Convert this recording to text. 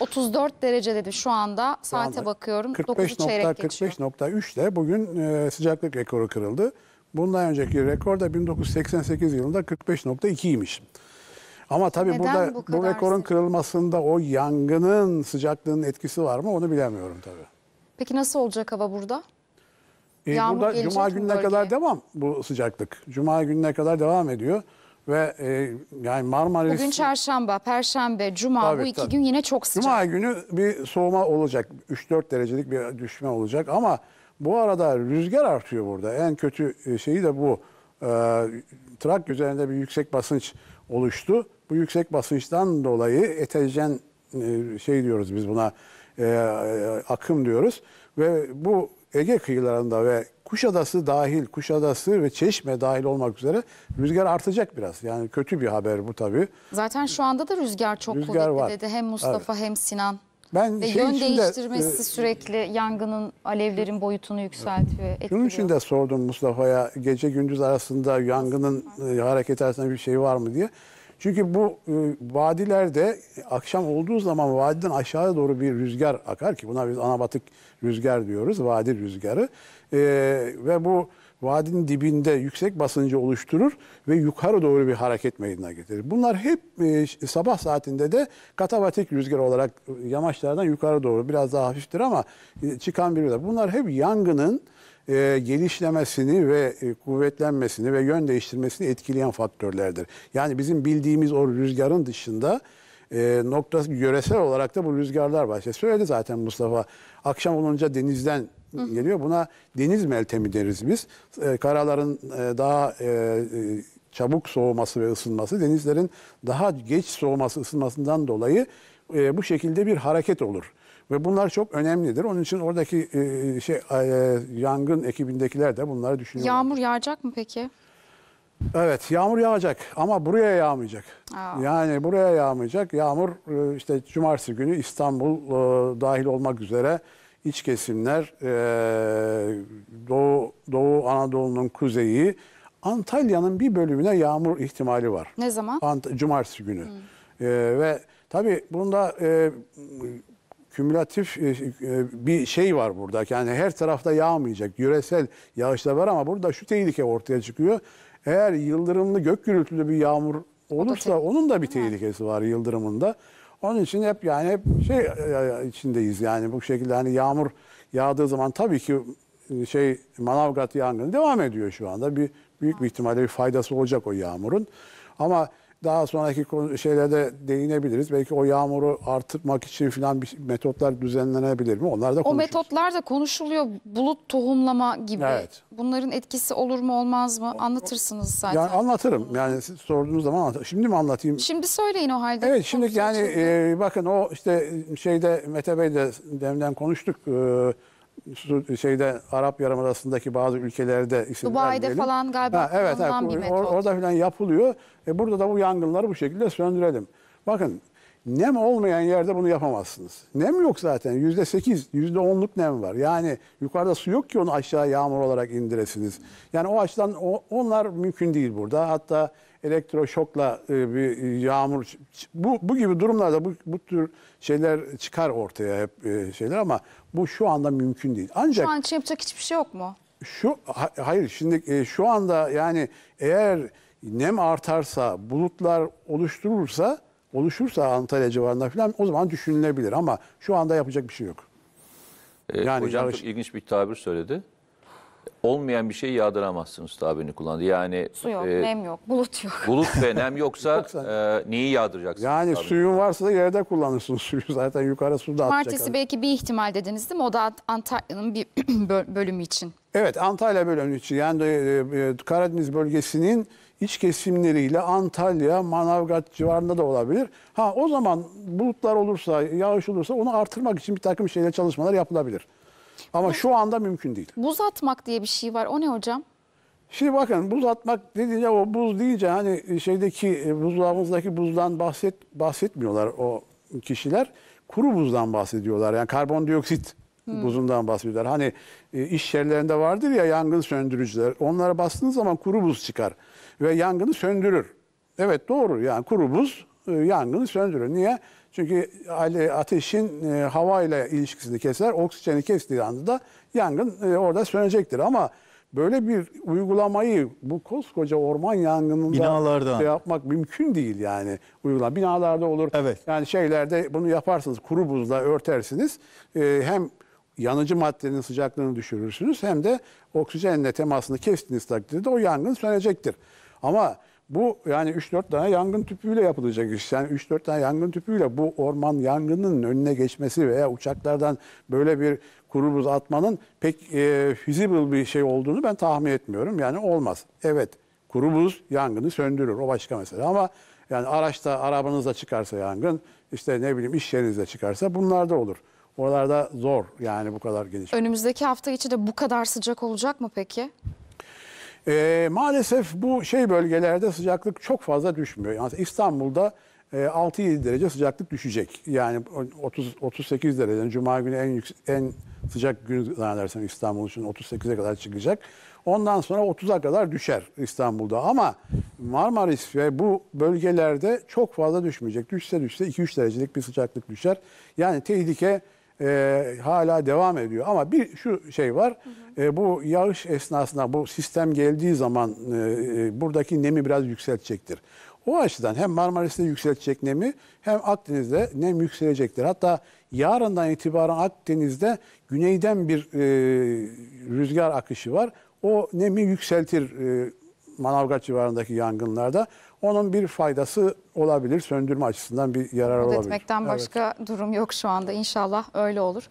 34 derece dedi şu anda. Saate bakıyorum. 45.3 ile bugün e, sıcaklık rekoru kırıldı. Bundan önceki rekor da 1988 yılında 45.2'ymiş. Ama tabii Neden burada bu, bu rekorun kırılmasında o yangının sıcaklığının etkisi var mı onu bilemiyorum tabii. Peki nasıl olacak hava burada? Ee, burada cuma gününe kadar devam bu sıcaklık. Cuma gününe kadar devam ediyor. Ve e, yani Marmaris... Bugün çarşamba, perşembe, cuma tabii, bu iki tabii. gün yine çok sıcak. Cuma günü bir soğuma olacak. 3-4 derecelik bir düşme olacak ama bu arada rüzgar artıyor burada. En kötü e, şeyi de bu. E, Trak üzerinde bir yüksek basınç oluştu. Bu yüksek basınçtan dolayı etejen e, şey diyoruz biz buna e, e akım diyoruz. Ve bu Ege kıyılarında ve Kuşadası dahil, Kuşadası ve Çeşme dahil olmak üzere rüzgar artacak biraz. Yani kötü bir haber bu tabii. Zaten şu anda da rüzgar çok rüzgar kuvvetli var. dedi. Hem Mustafa evet. hem Sinan. Ben ve şey yön içinde, değiştirmesi e, sürekli yangının, alevlerin boyutunu yükseltiyor. Bunun için de sordum Mustafa'ya gece gündüz arasında yangının e, hareket arasında bir şey var mı diye. Çünkü bu e, vadilerde akşam olduğu zaman vadiden aşağıya doğru bir rüzgar akar ki buna biz anabatık rüzgar diyoruz, vadi rüzgarı. E, ve bu vadinin dibinde yüksek basıncı oluşturur ve yukarı doğru bir hareket meydana getirir. Bunlar hep e, sabah saatinde de katabatik rüzgar olarak e, yamaçlardan yukarı doğru biraz daha hafiftir ama e, çıkan bir rüzgar. Bunlar hep yangının e, genişlemesini ve e, kuvvetlenmesini ve yön değiştirmesini etkileyen faktörlerdir. Yani bizim bildiğimiz o rüzgarın dışında e, noktası yöresel olarak da bu rüzgarlar var. İşte söyledi zaten Mustafa. Akşam olunca denizden geliyor. Buna deniz meltemi deriz biz. E, karaların e, daha e, e, çabuk soğuması ve ısınması, denizlerin daha geç soğuması, ısınmasından dolayı e, bu şekilde bir hareket olur. Ve bunlar çok önemlidir. Onun için oradaki e, şey e, yangın ekibindekiler de bunları düşünüyorlar. Yağmur yağacak mı peki? Evet yağmur yağacak ama buraya yağmayacak. Aa. Yani buraya yağmayacak. Yağmur e, işte cumartesi günü İstanbul e, dahil olmak üzere iç kesimler e, Doğu, Doğu Anadolu'nun kuzeyi Antalya'nın bir bölümüne yağmur ihtimali var. Ne zaman? Ant Cumartesi günü. Hmm. E, ve tabii bunda e, kümülatif e, e, bir şey var burada. Yani her tarafta yağmayacak. Yüresel yağışlar var ama burada şu tehlike ortaya çıkıyor. Eğer yıldırımlı gök gürültülü bir yağmur olursa onun da bir tehlikesi var yıldırımında. Onun için hep yani hep şey e, içindeyiz yani bu şekilde hani yağmur yağdığı zaman tabii ki şey Manavgat yangını devam ediyor şu anda. Bir büyük bir ihtimalle bir faydası olacak o yağmurun. Ama daha sonraki şeylerde değinebiliriz. Belki o yağmuru artırmak için filan bir metotlar düzenlenebilir mi? Onlar da O metotlar da konuşuluyor. Bulut tohumlama gibi. Evet. Bunların etkisi olur mu olmaz mı? Anlatırsınız zaten. Yani anlatırım. Yani siz sorduğunuz zaman anlatırım. Şimdi mi anlatayım? Şimdi söyleyin o halde. Evet şimdi yani şey e, bakın o işte şeyde Mete Bey de demden konuştuk. E, şeyde Arap Yarımadası'ndaki bazı ülkelerde isimler Dubai'de verelim. falan galiba ha, evet, evet, bir metot. orada falan yapılıyor. E, burada da bu yangınları bu şekilde söndürelim. Bakın Nem olmayan yerde bunu yapamazsınız. Nem yok zaten. Yüzde sekiz, yüzde onluk nem var. Yani yukarıda su yok ki onu aşağı yağmur olarak indiresiniz. Yani o açıdan o, onlar mümkün değil burada. Hatta elektroşokla e, bir yağmur bu, bu gibi durumlarda bu, bu tür şeyler çıkar ortaya hep e, şeyler ama bu şu anda mümkün değil. Ancak Şu an için yapacak hiçbir şey yok mu? şu ha- hayır şimdi e, şu anda yani eğer nem artarsa bulutlar oluşturursa oluşursa Antalya civarında falan o zaman düşünülebilir ama şu anda yapacak bir şey yok. Ee, yani hocam yarış... çok ilginç bir tabir söyledi olmayan bir şey yağdıramazsınız tabirini kullandı. Yani Su yok, e, nem yok, bulut yok. bulut ve nem yoksa, yoksa e, neyi yağdıracaksınız? Yani tabirini? suyun varsa da yerde kullanırsınız suyu. Zaten yukarı su da atacak. Martesi belki bir ihtimal dediniz değil mi? O da Antalya'nın bir bölümü için. Evet Antalya bölümü için yani e, e, Karadeniz bölgesinin iç kesimleriyle Antalya, Manavgat civarında da olabilir. Ha o zaman bulutlar olursa, yağış olursa onu artırmak için bir takım şeyler çalışmalar yapılabilir. Ama şu anda mümkün değil. Buz atmak diye bir şey var. O ne hocam? Şimdi bakın buz atmak dediğince o buz deyince hani şeydeki e, buzdağımızdaki buzdan bahset bahsetmiyorlar o kişiler. Kuru buzdan bahsediyorlar. Yani karbondioksit hmm. buzundan bahsediyorlar. Hani e, iş yerlerinde vardır ya yangın söndürücüler. Onlara bastığınız zaman kuru buz çıkar ve yangını söndürür. Evet doğru yani kuru buz e, yangını söndürür. Niye? Çünkü ateşin e, hava ile ilişkisini keser. Oksijeni kestiği anda da yangın e, orada sönecektir. Ama böyle bir uygulamayı bu koskoca orman yangınında Binalardan. şey yapmak mümkün değil yani. Uygulama binalarda olur. Evet. Yani şeylerde bunu yaparsınız. Kuru buzla örtersiniz. Ee, hem yanıcı maddenin sıcaklığını düşürürsünüz hem de oksijenle temasını kestiğiniz takdirde o yangın sönecektir. Ama bu yani 3-4 tane yangın tüpüyle yapılacak iş. Yani 3-4 tane yangın tüpüyle bu orman yangının önüne geçmesi veya uçaklardan böyle bir kuru atmanın pek e, feasible bir şey olduğunu ben tahmin etmiyorum. Yani olmaz. Evet kuru buz yangını söndürür o başka mesele ama yani araçta arabanızda çıkarsa yangın işte ne bileyim iş yerinizde çıkarsa bunlar da olur. Oralarda zor yani bu kadar geniş. Önümüzdeki hafta içi de bu kadar sıcak olacak mı peki? E, maalesef bu şey bölgelerde sıcaklık çok fazla düşmüyor. Yani İstanbul'da e, 6-7 derece sıcaklık düşecek. Yani 30 38 derece cuma günü en yüksek, en sıcak gün zannedersem İstanbul için 38'e kadar çıkacak. Ondan sonra 30'a kadar düşer İstanbul'da ama Marmaris ve bu bölgelerde çok fazla düşmeyecek. Düşse düşse 2-3 derecelik bir sıcaklık düşer. Yani tehlike e, hala devam ediyor. Ama bir şu şey var, hı hı. E, bu yağış esnasında bu sistem geldiği zaman e, e, buradaki nemi biraz yükseltecektir. O açıdan hem Marmaris'te yükseltecek nemi hem Akdeniz'de nem yükselecektir. Hatta yarından itibaren Akdeniz'de güneyden bir e, rüzgar akışı var. O nemi yükseltir e, Manavgat civarındaki yangınlarda onun bir faydası olabilir. Söndürme açısından bir yarar Umut olabilir. etmekten Evet. başka durum yok şu anda. İnşallah öyle olur.